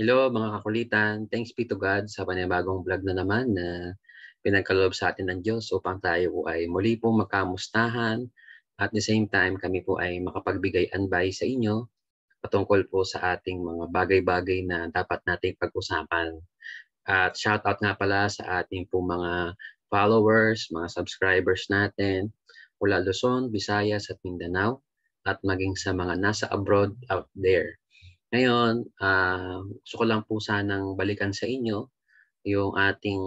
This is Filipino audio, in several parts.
Hello mga kakulitan, thanks be to God sa panibagong vlog na naman na pinagkaloob sa atin ng Diyos upang tayo po ay muli po makamustahan at the same time kami po ay makapagbigay anbay sa inyo patungkol po sa ating mga bagay-bagay na dapat nating pag-usapan. At shout out nga pala sa ating po mga followers, mga subscribers natin mula Luzon, Visayas at Mindanao at maging sa mga nasa abroad out there. Ngayon, uh, gusto ko lang po sanang balikan sa inyo yung ating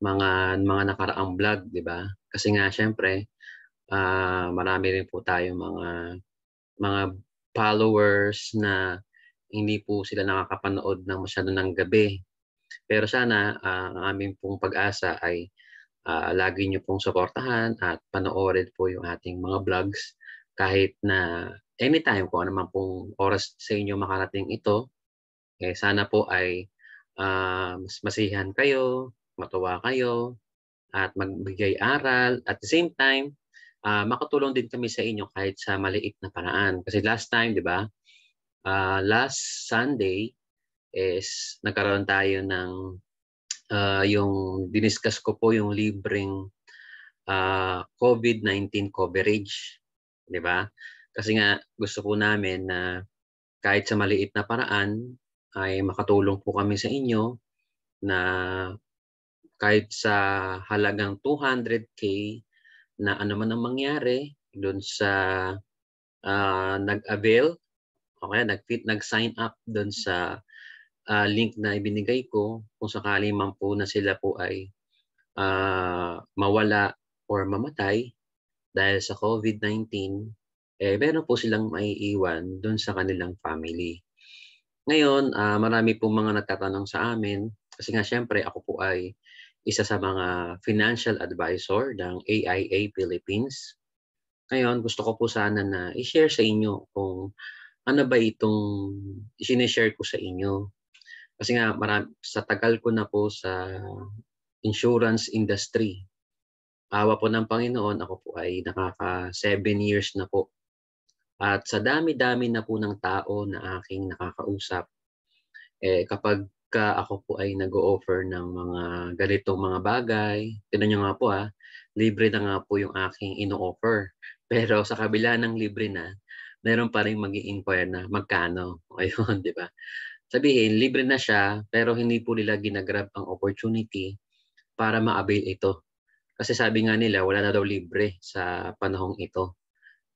mga mga nakaraang vlog, di ba? Kasi nga syempre, uh, marami rin po tayo mga mga followers na hindi po sila nakakapanood ng masyado ng gabi. Pero sana uh, ang aming pong pag-asa ay uh, lagi niyo pong suportahan at panoorin po yung ating mga vlogs kahit na anytime ko ano naman pong oras sa inyo makarating ito, eh, sana po ay uh, masihan kayo, matuwa kayo, at magbigay aral. At the same time, uh, makatulong din kami sa inyo kahit sa maliit na paraan. Kasi last time, di ba, uh, last Sunday is nagkaroon tayo ng uh, yung diniscuss ko po yung libreng uh, COVID-19 coverage 'di ba? Kasi nga gusto po namin na kahit sa maliit na paraan ay makatulong po kami sa inyo na kahit sa halagang 200k na anuman ang mangyari doon sa uh, nag-avail okay nag-fit, nag-sign up doon sa uh, link na ibinigay ko kung sakali man po na sila po ay uh, mawala or mamatay dahil sa COVID-19, eh, meron po silang maiiwan doon sa kanilang family. Ngayon, uh, marami po mga nagtatanong sa amin kasi nga siyempre ako po ay isa sa mga financial advisor ng AIA Philippines. Ngayon, gusto ko po sana na i-share sa inyo kung ano ba itong sinishare ko sa inyo. Kasi nga marami, sa tagal ko na po sa insurance industry, awa po ng Panginoon, ako po ay nakaka 7 years na po. At sa dami-dami na po ng tao na aking nakakausap, eh, kapag ka ako po ay nag-o-offer ng mga ganitong mga bagay, tinan nyo nga po ha, ah, libre na nga po yung aking ino-offer. Pero sa kabila ng libre na, meron pa rin mag inquire na magkano. Ayun, di ba? Sabihin, libre na siya, pero hindi po nila ginagrab ang opportunity para ma-avail ito kasi sabi nga nila, wala na daw libre sa panahong ito.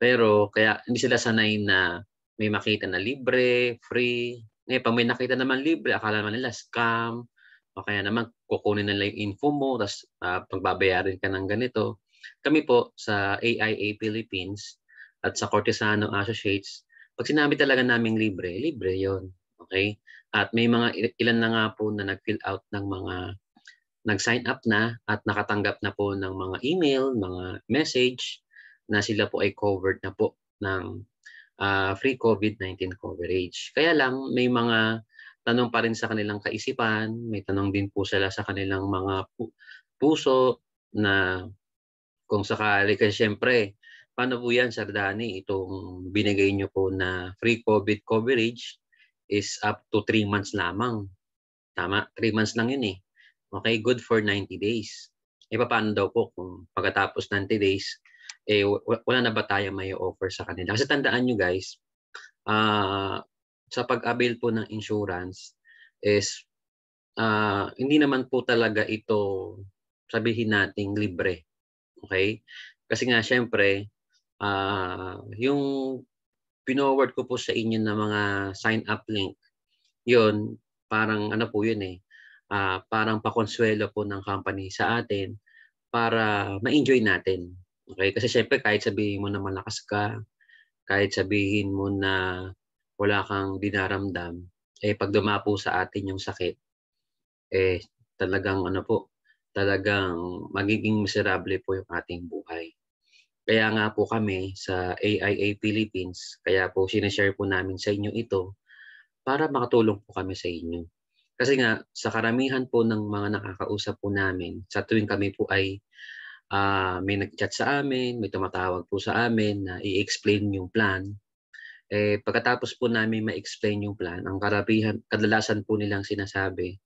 Pero kaya hindi sila sanay na may makita na libre, free. Ngayon, pag may nakita naman libre, akala naman nila scam. O kaya naman kukunin nila yung info mo, tapos uh, ah, pagbabayarin ka ng ganito. Kami po sa AIA Philippines at sa Cortesano Associates, pag sinabi talaga naming libre, libre yon Okay? At may mga ilan na nga po na nag-fill out ng mga nag-sign up na at nakatanggap na po ng mga email, mga message na sila po ay covered na po ng uh, free COVID-19 coverage. Kaya lang may mga tanong pa rin sa kanilang kaisipan, may tanong din po sila sa kanilang mga pu- puso na kung sakali kasi siyempre paano po yan Sir Dani itong binigay nyo po na free COVID coverage is up to 3 months lamang. Tama, 3 months lang yun eh. Okay, good for 90 days. E eh, paano daw po kung pagkatapos 90 days, eh, wala na ba tayo may offer sa kanila? Kasi tandaan nyo guys, uh, sa pag-avail po ng insurance is uh, hindi naman po talaga ito sabihin nating libre. Okay? Kasi nga syempre, uh, yung pinoward ko po sa inyo ng mga sign up link, yun, parang ano po yun eh, uh, parang pakonsuelo po ng company sa atin para ma-enjoy natin. Okay? Kasi syempre kahit sabihin mo na malakas ka, kahit sabihin mo na wala kang dinaramdam, eh pag dumapo sa atin yung sakit, eh talagang ano po, talagang magiging miserable po yung ating buhay. Kaya nga po kami sa AIA Philippines, kaya po sinashare po namin sa inyo ito para makatulong po kami sa inyo. Kasi nga, sa karamihan po ng mga nakakausap po namin, sa tuwing kami po ay uh, may nag-chat sa amin, may tumatawag po sa amin na i-explain yung plan. Eh, pagkatapos po namin ma-explain yung plan, ang karamihan, kadalasan po nilang sinasabi,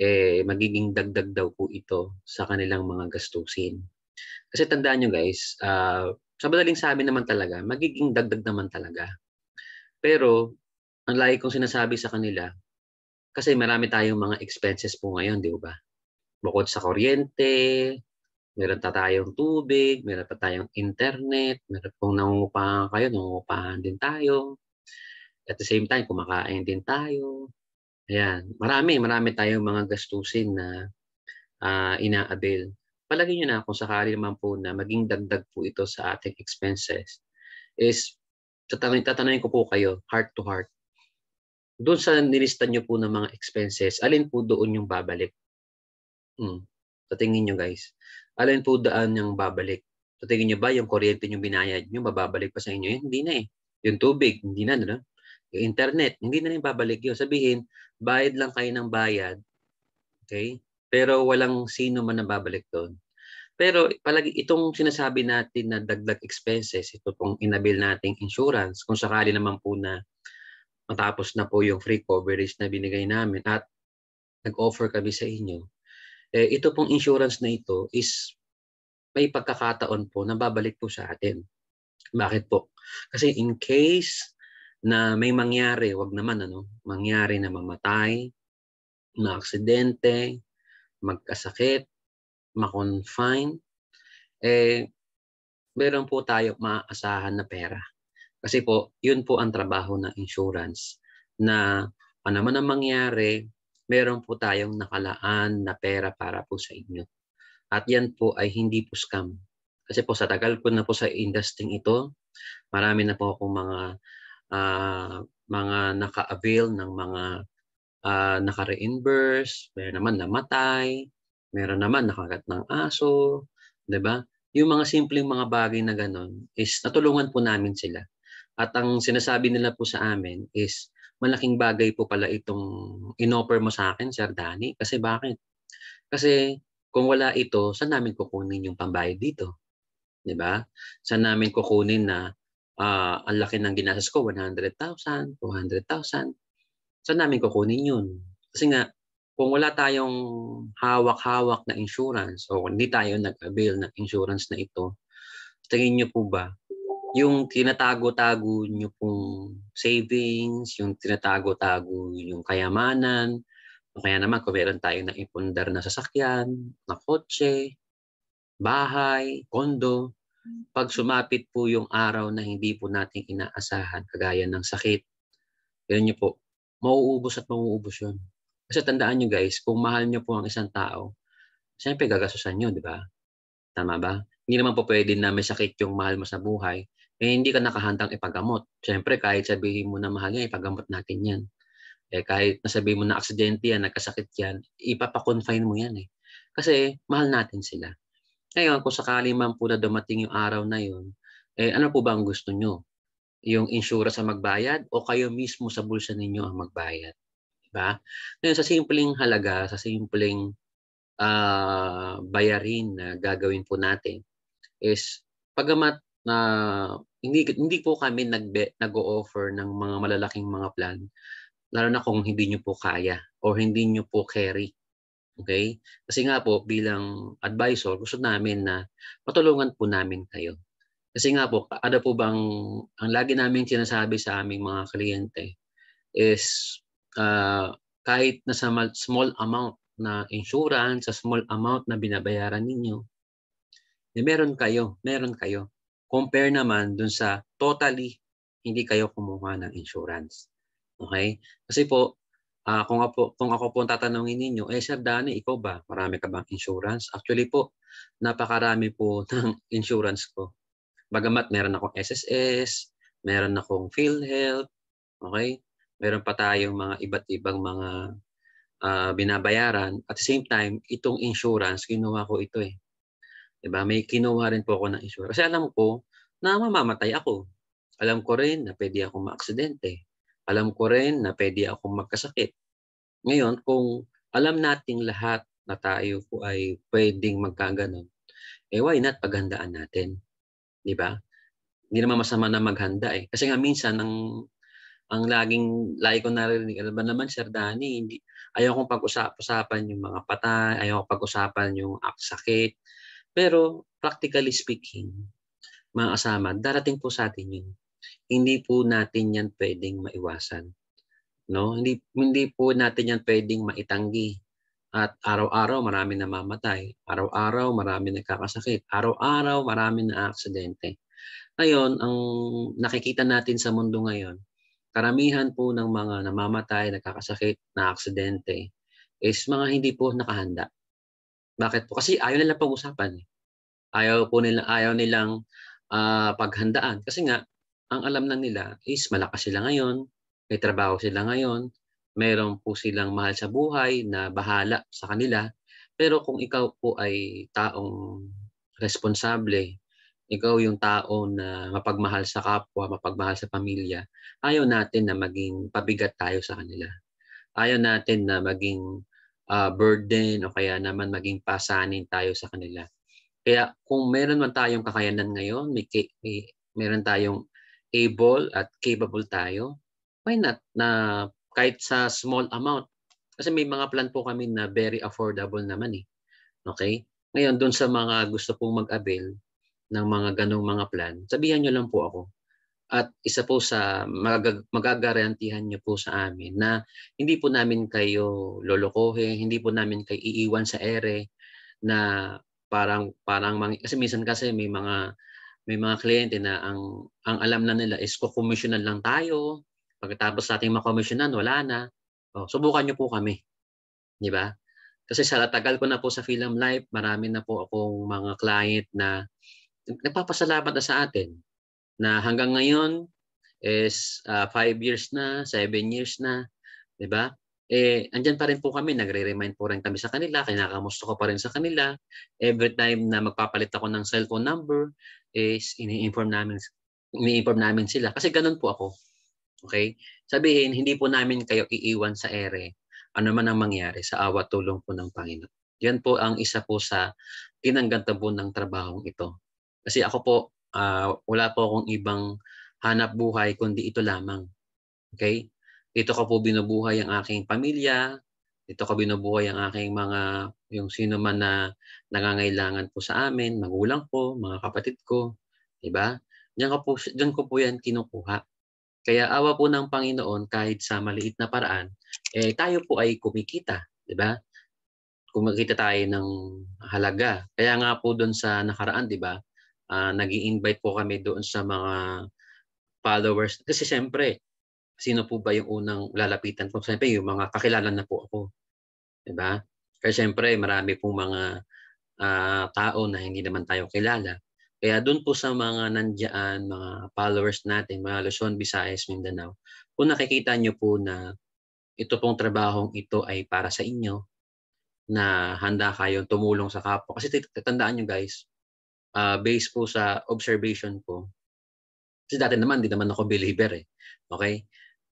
eh, magiging dagdag daw po ito sa kanilang mga gastusin. Kasi tandaan nyo guys, uh, sa madaling sabi naman talaga, magiging dagdag naman talaga. Pero, ang lagi kong sinasabi sa kanila, kasi marami tayong mga expenses po ngayon, di ba? Bukod sa kuryente, meron pa tayong tubig, meron pa tayong internet, meron pong nangungupahan kayo, nangungupahan din tayo. At the same time, kumakain din tayo. Ayan, marami, marami tayong mga gastusin na uh, ina-avail. Palagi nyo na kung sakali naman po na maging dagdag po ito sa ating expenses is tatanungin, tatanungin ko po kayo heart to heart doon sa nilista nyo po ng mga expenses, alin po doon yung babalik? Hmm. Sa tingin nyo guys, alin po daan yung babalik? Sa tingin nyo ba yung kuryente nyo binayad nyo, mababalik pa sa inyo? hindi na eh. Yung tubig, hindi na. No? Yung internet, hindi na yung babalik yun. Sabihin, bayad lang kayo ng bayad. Okay? Pero walang sino man na babalik doon. Pero palagi itong sinasabi natin na dagdag expenses, ito pong inabil nating insurance, kung sakali naman po na matapos na po yung free coverage na binigay namin at nag-offer kami sa inyo, eh, ito pong insurance na ito is may pagkakataon po na babalik po sa atin. Bakit po? Kasi in case na may mangyari, wag naman ano, mangyari na mamatay, na aksidente, magkasakit, makonfine, eh, meron po tayo maaasahan na pera. Kasi po, yun po ang trabaho ng insurance na ano man ang mangyari, meron po tayong nakalaan na pera para po sa inyo. At yan po ay hindi po scam. Kasi po sa tagal ko na po sa industry ito, marami na po akong mga uh, mga naka-avail ng mga uh, naka-reimburse, meron naman namatay, meron naman nakagat ng aso, 'di ba? Yung mga simpleng mga bagay na ganun is natulungan po namin sila. At ang sinasabi nila po sa amin is, malaking bagay po pala itong inoffer mo sa akin, Sir Danny. Kasi bakit? Kasi kung wala ito, saan namin kukunin yung pambayad dito? 'Di ba? Saan namin kukunin na uh, ang laki ng ginastos ko, 100,000, 200,000? Saan namin kukunin yun? Kasi nga, kung wala tayong hawak-hawak na insurance o hindi tayo nag-avail ng insurance na ito, tingin nyo po ba yung tinatago-tago nyo pong savings, yung tinatago-tago yung kayamanan, o kaya naman kung meron tayong naipundar na sasakyan, na kotse, bahay, kondo, pag sumapit po yung araw na hindi po natin inaasahan, kagaya ng sakit, yun nyo po, mauubos at mauubos yun. Kasi tandaan nyo guys, kung mahal nyo po ang isang tao, siyempre gagastusan nyo, di ba? Tama ba? Hindi naman po pwede na may sakit yung mahal mo sa buhay, eh hindi ka nakahandang ipagamot. Siyempre, kahit sabihin mo na mahal yan, ipagamot natin yan. Eh, kahit nasabihin mo na aksidente yan, nagkasakit yan, ipapakonfine mo yan eh. Kasi mahal natin sila. Ngayon, kung sakali man po na dumating yung araw na yun, eh, ano po ba ang gusto nyo? Yung insurance ang magbayad o kayo mismo sa bulsa ninyo ang magbayad? Diba? Ngayon, sa simpleng halaga, sa simpleng uh, bayarin na gagawin po natin is pagamat na hindi hindi po kami nagbe, nag-o-offer ng mga malalaking mga plan lalo na kung hindi niyo po kaya or hindi niyo po carry. Okay? Kasi nga po bilang advisor, gusto namin na patulungan po namin kayo. Kasi nga po, ada po bang ang lagi namin sinasabi sa aming mga kliyente is uh, kahit na sa small amount na insurance, sa small amount na binabayaran ninyo, eh, meron kayo, meron kayo. Compare naman dun sa totally hindi kayo kumuha ng insurance. Okay? Kasi po, uh, kung, ako, kung ako po tatanungin ninyo, eh Sir Danny, ikaw ba? Marami ka bang insurance? Actually po, napakarami po ng insurance ko. Bagamat meron akong SSS, meron akong PhilHealth, okay? Meron pa tayong mga iba't ibang mga uh, binabayaran. At the same time, itong insurance, ginawa ko ito eh. Diba? May kinuha rin po ako ng insurance. Kasi alam ko na mamamatay ako. Alam ko rin na pwede akong maaksidente. Alam ko rin na pwede akong magkasakit. Ngayon, kung alam nating lahat na tayo po ay pwedeng magkaganon, eh why not paghandaan natin? Di ba? Hindi naman masama na maghanda eh. Kasi nga minsan ang ang laging lagi ko naririnig, alam ano ba naman Sir Danny, hindi, ayaw kong pag-usapan yung mga patay, ayaw kong pag-usapan yung sakit, pero practically speaking, mga kasama, darating po sa atin yun. Hindi po natin yan pwedeng maiwasan. No? Hindi, hindi po natin yan pwedeng maitanggi. At araw-araw marami na mamatay. Araw-araw marami nagkakasakit. Araw-araw marami na aksidente. Ngayon, ang nakikita natin sa mundo ngayon, karamihan po ng mga namamatay, nagkakasakit, na aksidente is mga hindi po nakahanda. Bakit po? Kasi ayaw nilang pag-usapan. Eh. Ayaw po nilang, ayaw nilang uh, paghandaan. Kasi nga, ang alam na nila is malakas sila ngayon, may trabaho sila ngayon, meron po silang mahal sa buhay na bahala sa kanila. Pero kung ikaw po ay taong responsable, ikaw yung tao na mapagmahal sa kapwa, mapagmahal sa pamilya, ayaw natin na maging pabigat tayo sa kanila. Ayaw natin na maging uh, ah, burden o kaya naman maging pasanin tayo sa kanila. Kaya kung meron man tayong kakayanan ngayon, may, may meron tayong able at capable tayo, why not na kahit sa small amount? Kasi may mga plan po kami na very affordable naman eh. Okay? Ngayon, doon sa mga gusto pong mag-avail ng mga ganong mga plan, sabihan nyo lang po ako. At isa po sa magag- magagarantihan niyo po sa amin na hindi po namin kayo lolokohin, hindi po namin kayo iiwan sa ere na parang parang kasi minsan kasi may mga may mga kliyente na ang ang alam na nila is kukomisyonan lang tayo. Pagkatapos nating makomisyonan, wala na. Oh, subukan niyo po kami. 'Di ba? Kasi sa tagal ko na po sa Film Life, marami na po akong mga client na nagpapasalamat na sa atin na hanggang ngayon is uh, five years na, seven years na, di ba? Eh, andyan pa rin po kami, nagre-remind po rin kami sa kanila, kinakamusta ko pa rin sa kanila. Every time na magpapalit ako ng cellphone number, is ini-inform namin, ini-inform namin sila. Kasi ganun po ako. Okay? Sabihin, hindi po namin kayo iiwan sa ere ano man ang mangyari sa awa tulong po ng Panginoon. Yan po ang isa po sa ginanggantan ng trabahong ito. Kasi ako po, uh, wala po akong ibang hanap buhay kundi ito lamang. Okay? Ito ko po binubuhay ang aking pamilya, ito ko binubuhay ang aking mga, yung sino man na nangangailangan po sa amin, magulang ko, mga kapatid ko, di ba? Diyan ko po, diyan ko po yan kinukuha. Kaya awa po ng Panginoon kahit sa maliit na paraan, eh tayo po ay kumikita, di ba? Kumikita tayo ng halaga. Kaya nga po doon sa nakaraan, di ba? uh, ah, nag invite po kami doon sa mga followers. Kasi siyempre, sino po ba yung unang lalapitan ko? Siyempre, yung mga kakilala na po ako. Diba? Kasi siyempre, marami pong mga uh, tao na hindi naman tayo kilala. Kaya doon po sa mga nandiyan, mga followers natin, mga Luzon, Visayas, Mindanao, kung nakikita nyo po na ito pong trabahong ito ay para sa inyo, na handa kayong tumulong sa kapwa. Kasi tatandaan nyo guys, uh, based po sa observation ko, kasi dati naman, hindi naman ako believer eh. Okay?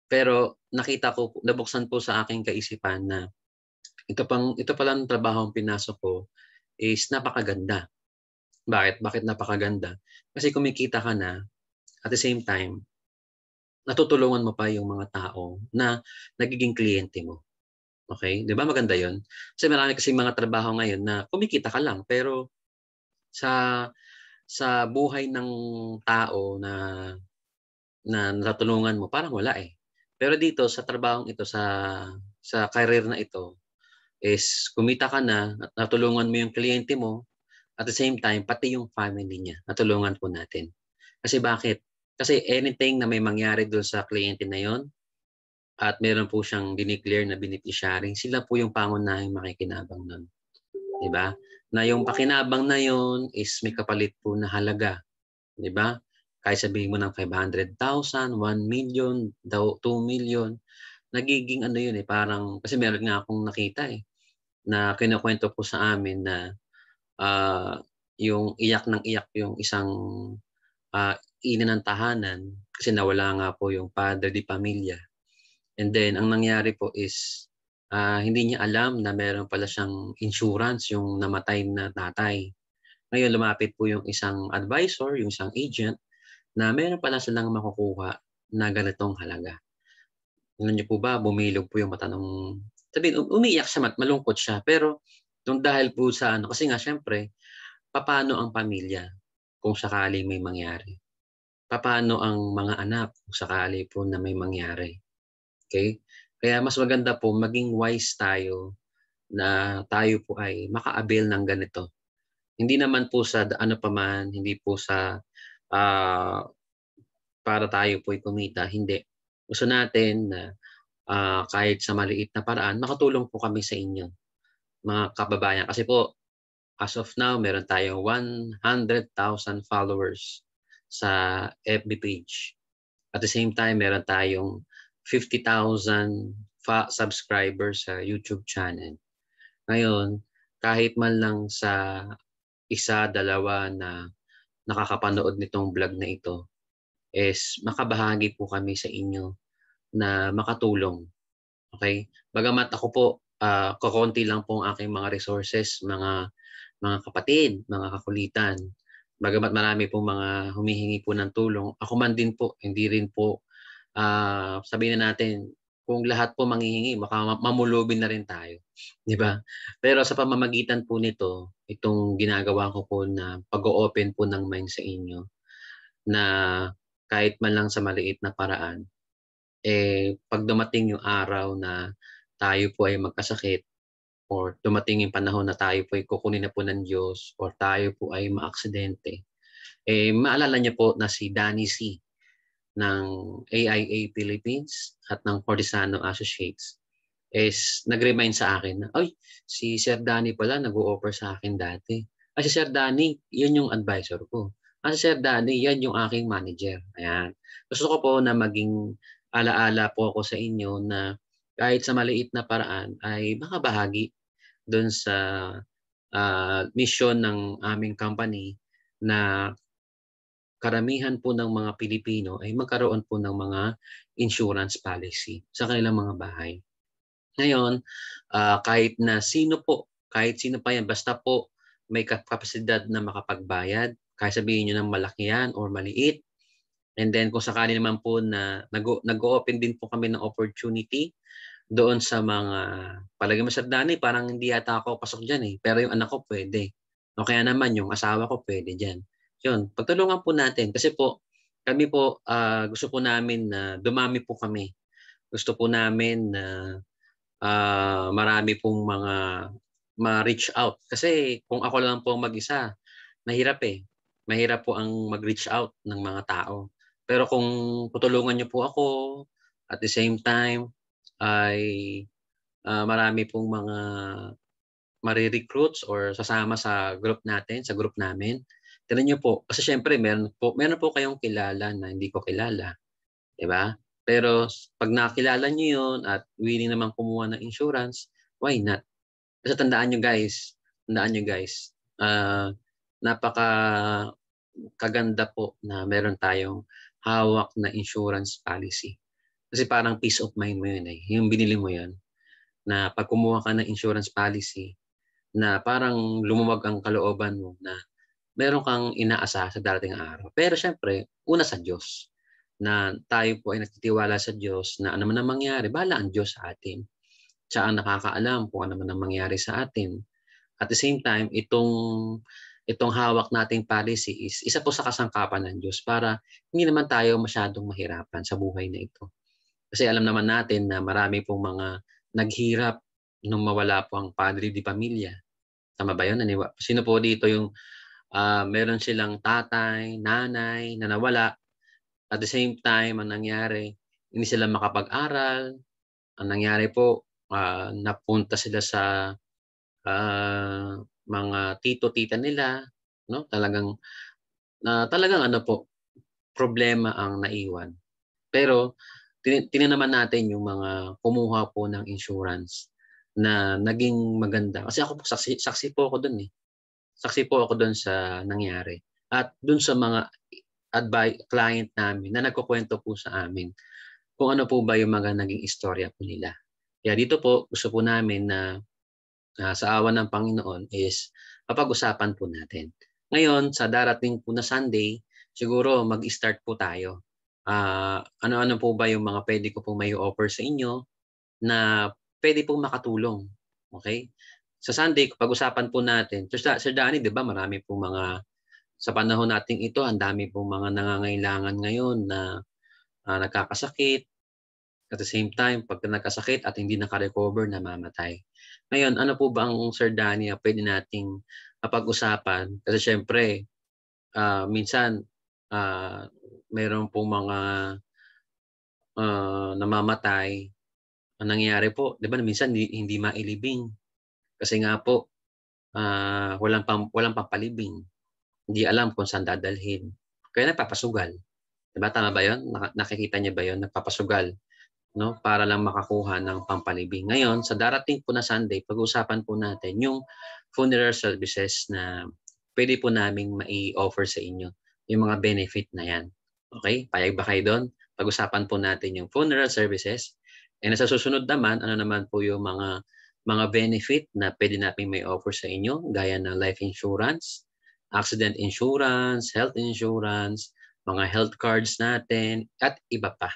Pero nakita ko, nabuksan po sa aking kaisipan na ito, pang, ito pala ang trabaho ang pinasok ko is napakaganda. Bakit? Bakit napakaganda? Kasi kumikita ka na, at the same time, natutulungan mo pa yung mga tao na nagiging kliyente mo. Okay? Di ba maganda yon? Kasi marami kasi mga trabaho ngayon na kumikita ka lang pero sa sa buhay ng tao na na natulungan mo, parang wala eh. Pero dito sa trabahong ito sa sa career na ito is kumita ka na at natulungan mo yung kliyente mo at the same time pati yung family niya natulungan po natin. Kasi bakit? Kasi anything na may mangyari doon sa kliyente na yon at meron po siyang dineclare na beneficiary, sila po yung pangunahing makikinabang noon di ba? na yung pakinabang na yun is may kapalit po na halaga. Di ba? Kahit sabihin mo ng 500,000, 1 million, 2 million, nagiging ano yun eh, parang, kasi meron nga akong nakita eh, na kinukwento po sa amin na uh, yung iyak ng iyak yung isang uh, ina ng tahanan kasi nawala nga po yung padre di pamilya. And then, ang nangyari po is uh, hindi niya alam na meron pala siyang insurance yung namatay na tatay. Ngayon lumapit po yung isang advisor, yung isang agent na meron pala silang makukuha na ganitong halaga. Alam niyo po ba, bumilog po yung mata nung sabihin, um, umiiyak siya, malungkot siya. Pero nung dahil po sa ano, kasi nga syempre, paano ang pamilya kung sakali may mangyari? Paano ang mga anak kung sakali po na may mangyari? Okay? Kaya mas maganda po maging wise tayo na tayo po ay maka-avail ng ganito. Hindi naman po sa ano pa man, hindi po sa uh, para tayo po ay kumita, hindi. Gusto natin na uh, kahit sa maliit na paraan, makatulong po kami sa inyo, mga kababayan. Kasi po, as of now, meron tayong 100,000 followers sa FB page. At the same time, meron tayong 50,000 subscribers sa YouTube channel. Ngayon, kahit man lang sa isa, dalawa na nakakapanood nitong vlog na ito is makabahagi po kami sa inyo na makatulong. Okay? Bagamat ako po, uh, ah, kokonti lang po ang aking mga resources, mga mga kapatid, mga kakulitan. Bagamat marami po mga humihingi po ng tulong, ako man din po, hindi rin po uh, sabihin na natin, kung lahat po manghihingi, baka mamulubin na rin tayo. Di ba? Pero sa pamamagitan po nito, itong ginagawa ko po na pag-open po ng mind sa inyo na kahit man lang sa maliit na paraan, eh pag dumating yung araw na tayo po ay magkasakit or dumating yung panahon na tayo po ay kukunin na po ng Diyos or tayo po ay maaksidente, eh maalala niyo po na si Danny C ng AIA Philippines at ng Cordisano Associates is nag-remind sa akin na, ay, si Sir Danny pala nag-o-offer sa akin dati. Ah, si Sir Danny, yun yung advisor ko. Ah, si Sir Danny, yan yung aking manager. Ayan. Gusto ko po na maging alaala po ako sa inyo na kahit sa maliit na paraan ay makabahagi doon sa uh, ah, mission ng aming company na karamihan po ng mga Pilipino ay magkaroon po ng mga insurance policy sa kanilang mga bahay. Ngayon, uh, kahit na sino po, kahit sino pa yan, basta po may kapasidad na makapagbayad, kahit sabihin nyo ng malaki yan or maliit. And then kung sakali naman po na nag-open din po kami ng opportunity doon sa mga, palagi mo Sir Danny, parang hindi yata ako pasok dyan eh, pero yung anak ko pwede. O kaya naman yung asawa ko pwede dyan. Yun, patulungan po natin kasi po kami po uh, gusto po namin na uh, dumami po kami. Gusto po namin na uh, uh, marami pong mga ma-reach out kasi kung ako lang po mag-isa, mahirap eh. Mahirap po ang mag-reach out ng mga tao. Pero kung tutulungan niyo po ako at the same time ay uh, marami pong mga mare marirecruits or sasama sa group natin, sa group namin. Tignan niyo po, kasi syempre meron po, meron po kayong kilala na hindi ko kilala. 'Di ba? Pero pag nakilala niyo 'yon at willing naman kumuha ng insurance, why not? Kasi tandaan niyo guys, tandaan niyo guys, uh, napaka kaganda po na meron tayong hawak na insurance policy. Kasi parang peace of mind mo yun eh. Yung binili mo yun, na pag kumuha ka ng insurance policy, na parang lumuwag ang kalooban mo na meron kang inaasa sa darating araw. Pero siyempre, una sa Diyos na tayo po ay nagtitiwala sa Diyos na ano man ang mangyari, bala ang Diyos sa atin. Siya ang nakakaalam kung ano man ang mangyari sa atin. At the same time, itong itong hawak nating policy is isa po sa kasangkapan ng Diyos para hindi naman tayo masyadong mahirapan sa buhay na ito. Kasi alam naman natin na marami pong mga naghirap nung mawala po ang padre di pamilya. Tama ba yun? Sino po dito yung uh, meron silang tatay, nanay na nawala. At the same time, ang nangyari, hindi sila makapag-aral. Ang nangyari po, uh, napunta sila sa uh, mga tito-tita nila, no? Talagang na uh, talagang ano po, problema ang naiwan. Pero tingnan naman natin yung mga kumuha po ng insurance na naging maganda. Kasi ako po, saksi, saksi po ako dun eh saksi po ako doon sa nangyari at doon sa mga advice client namin na nagkukwento po sa amin kung ano po ba yung mga naging istorya po nila. Kaya dito po gusto po namin na uh, sa awa ng Panginoon is mapag-usapan po natin. Ngayon sa darating po na Sunday, siguro mag-start po tayo. Uh, ano-ano po ba yung mga pwede ko pong may offer sa inyo na pwede pong makatulong. Okay? Sa Sunday, pag-usapan po natin. Sir, Sir Danny, di ba marami po mga, sa panahon nating ito, ang dami po mga nangangailangan ngayon na uh, nagkakasakit. At the same time, pag nagkasakit at hindi nakarecover, namamatay. Ngayon, ano po ba ang Sir Danny pwede nating uh, pag-usapan? Kasi syempre, uh, minsan, uh, meron po mga uh, namamatay ang nangyayari po, 'di ba, minsan hindi, hindi mailibing. Kasi nga po, uh, walang, pam, walang pampalibing. Hindi alam kung saan dadalhin. Kaya napapasugal. Diba? Tama ba yun? Nakikita niya ba yun? Nagpapasugal. No? Para lang makakuha ng pampalibing. Ngayon, sa darating po na Sunday, pag usapan po natin yung funeral services na pwede po naming mai-offer sa inyo. Yung mga benefit na yan. Okay? Payag ba kayo doon? Pag-usapan po natin yung funeral services. And sa susunod naman, ano naman po yung mga mga benefit na pwede natin may offer sa inyo gaya na life insurance, accident insurance, health insurance, mga health cards natin, at iba pa.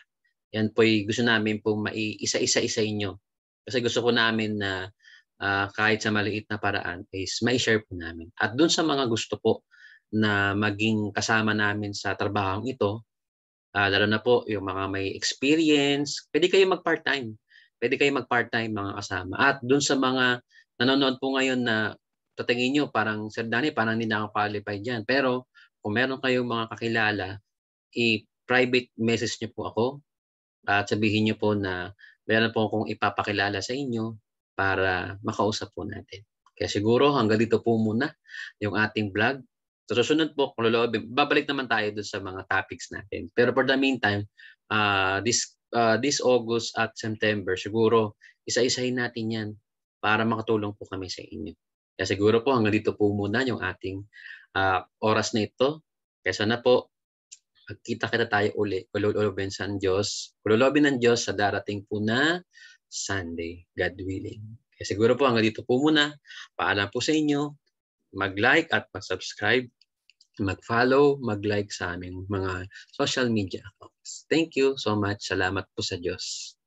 Yan po gusto namin po maiisa-isa isa inyo. Kasi gusto po namin na uh, kahit sa maliit na paraan is may share po namin. At dun sa mga gusto po na maging kasama namin sa trabahong ito, uh, lalo na po yung mga may experience, pwede kayo mag part-time pwede kayo mag-part-time mga kasama. At dun sa mga nanonood po ngayon na tatingin nyo, parang Sir Danny, parang hindi na qualified dyan. Pero kung meron kayong mga kakilala, i-private message nyo po ako at sabihin nyo po na meron po akong ipapakilala sa inyo para makausap po natin. Kaya siguro hanggang dito po muna yung ating vlog. So susunod po, kung babalik naman tayo doon sa mga topics natin. Pero for the meantime, uh, this uh, this August at September, siguro isa-isahin natin yan para makatulong po kami sa inyo. Kaya siguro po hanggang dito po muna yung ating uh, oras na ito. Kaya sana po magkita kita tayo uli. Ululobin sa Diyos. Ululobin ng Diyos sa darating po na Sunday, God willing. Kaya siguro po hanggang dito po muna. Paalam po sa inyo. Mag-like at mag-subscribe. Mag-follow, mag-like sa aming mga social media account. Thank you so much. Salamat po sa Diyos.